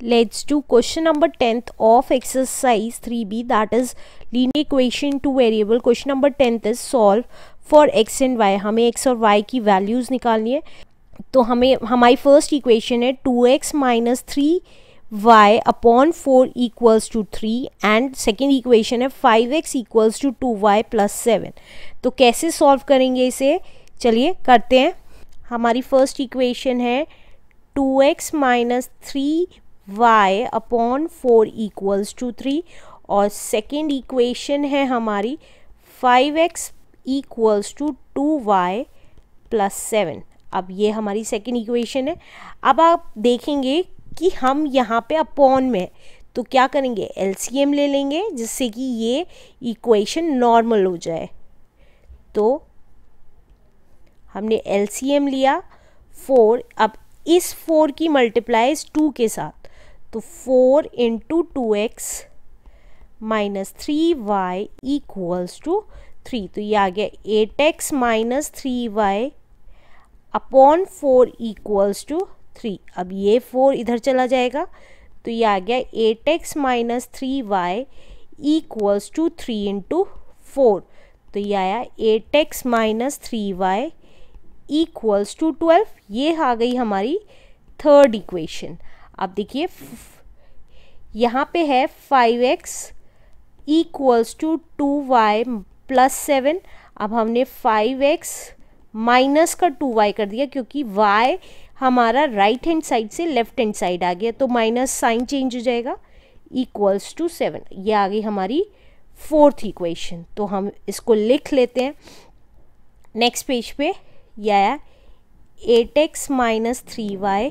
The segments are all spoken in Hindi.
let's do question number 10th of exercise 3b that is linear equation two variable question number 10th is solve for x and y हमें x और y की values निकालनी है तो हमें हमारी first equation है 2x x minus three y upon four equals to three and second equation है five x equals to two y plus seven तो कैसे सॉल्व करेंगे इसे चलिए करते हैं हमारी फर्स्ट इक्वेशन है two x minus three y upon four equals to three और सेकेंड इक्वेशन है हमारी five x equals to two y plus seven अब ये हमारी सेकेंड इक्वेशन है अब आप देखेंगे कि हम यहाँ पे अपॉन में तो क्या करेंगे एम ले लेंगे जिससे कि ये इक्वेशन नॉर्मल हो जाए तो हमने एम लिया फोर अब इस फोर की मल्टीप्लाई इस टू के साथ तो four into two x minus three y equals to three तो ये आ गया eight x minus three y upon four equals to three अब ये फोर इधर चला जाएगा तो ये आ गया eight x minus three y equals to three into four तो ये आया eight x minus three y equals to twelve ये आ गई हमारी थर्ड इक्वेशन अब देखिए यहाँ पे है five x equals to two y plus seven अब हमने फाइव एक्स माइनस का टू वाई कर दिया क्योंकि वाई हमारा राइट हैंड साइड से लेफ्ट हैंड साइड आ गया तो माइनस साइन चेंज हो जाएगा इक्वल्स टू सेवन ये आ गई हमारी फोर्थ इक्वेशन तो हम इसको लिख लेते हैं नेक्स्ट पेज पे यह आया eight x minus three y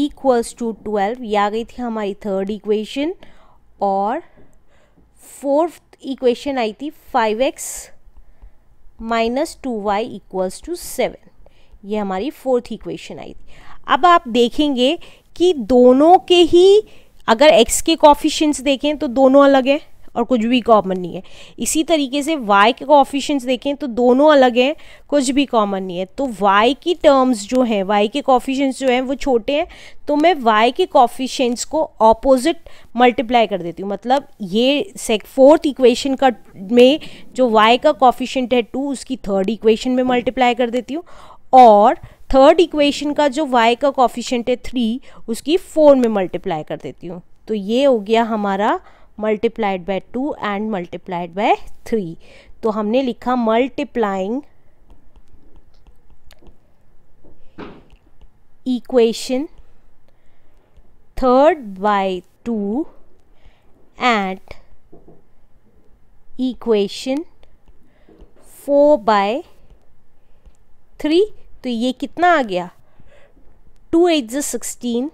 equals to twelve ये आ गई थी हमारी थर्ड इक्वेशन और फोर्थ इक्वेशन आई थी five x minus two y equals to seven ये हमारी फोर्थ इक्वेशन आई थी अब आप देखेंगे कि दोनों के ही अगर x के कॉफिशंस देखें तो दोनों अलग हैं और कुछ भी कॉमन नहीं है इसी तरीके से वाई के कॉफिशेंट्स देखें तो दोनों अलग हैं कुछ भी कॉमन नहीं है तो वाई की टर्म्स जो हैं वाई के कॉफिशेंट्स जो हैं वो छोटे हैं तो मैं वाई के कॉफिशेंट्स को ऑपोजिट मल्टीप्लाई कर देती हूँ मतलब ये सेक फोर्थ इक्वेशन का में जो वाई का कॉफिशियंट है टू उसकी थर्ड इक्वेशन में मल्टीप्लाई कर देती हूँ और थर्ड इक्वेशन का जो y का कॉफिशियंट है थ्री उसकी फोर में मल्टीप्लाई कर देती हूँ तो ये हो गया हमारा multiplied by two and multiplied by three तो हमने लिखा multiplying equation third by two and equation four by three तो ये कितना आ गया टू एट जो सिक्सटीन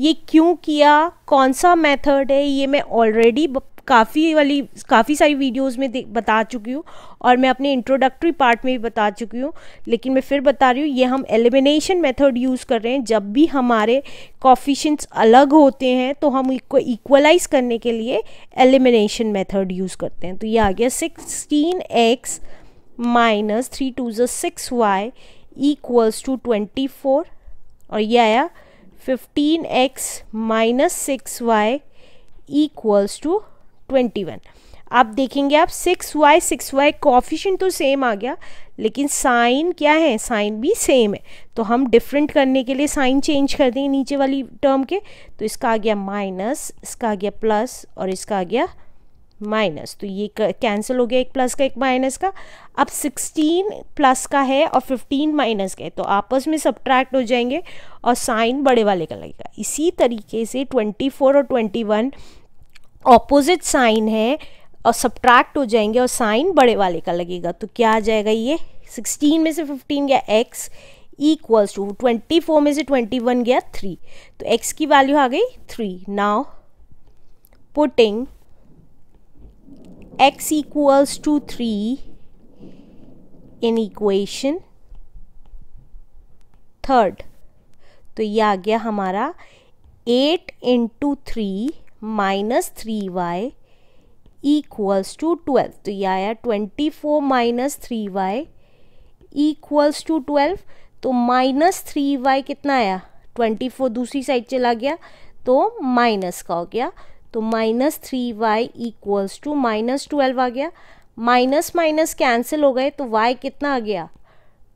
ये क्यों किया कौन सा मेथड है ये मैं ऑलरेडी काफ़ी वाली काफ़ी सारी वीडियोस में बता चुकी हूँ और मैं अपने इंट्रोडक्टरी पार्ट में भी बता चुकी हूँ लेकिन मैं फिर बता रही हूँ ये हम एलिमिनेशन मेथड यूज़ कर रहे हैं जब भी हमारे कॉफिशंस अलग होते हैं तो हम इसको इक्वलाइज करने के लिए एलिमिनेशन मेथड यूज़ करते हैं तो ये आ गया sixteen x minus three two जो six y equals to twenty four और ये आया fifteen x minus six y equals to twenty one आप देखेंगे आप six y six y coefficient तो सेम आ गया लेकिन साइन क्या है साइन भी सेम है तो हम डिफरेंट करने के लिए साइन चेंज कर देंगे नीचे वाली टर्म के तो इसका आ गया माइनस इसका आ गया प्लस और इसका आ गया माइनस तो ये कैंसिल हो गया एक प्लस का एक माइनस का अब सिक्सटीन प्लस का है और फिफ्टीन माइनस का है तो आपस में सब्ट्रैक्ट हो जाएंगे और साइन बड़े वाले का लगेगा इसी तरीके से ट्वेंटी फोर और ट्वेंटी वन ऑपोजिट साइन है और सब्ट्रैक्ट हो जाएंगे और साइन बड़े वाले का लगेगा तो क्या आ जाएगा ये सिक्सटीन में से फिफ्टीन गया x equals to twenty four में से ट्वेंटी वन गया थ्री तो एक्स की वैल्यू आ गई three now putting x equals to 3 in equation third तो ये आ गया हमारा eight into three minus three y equals to twelve तो ये आया twenty four minus three y equals to twelve तो माइनस थ्री वाई कितना आया ट्वेंटी फोर दूसरी साइड चला गया तो माइनस का हो गया तो minus three y equals to minus twelve आ गया माइनस माइनस कैंसिल हो गए तो वाई कितना आ गया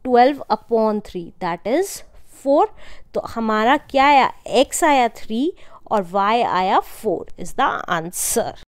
twelve upon three that is four तो हमारा क्या आया एक्स आया थ्री और वाई आया फोर इज़ द आंसर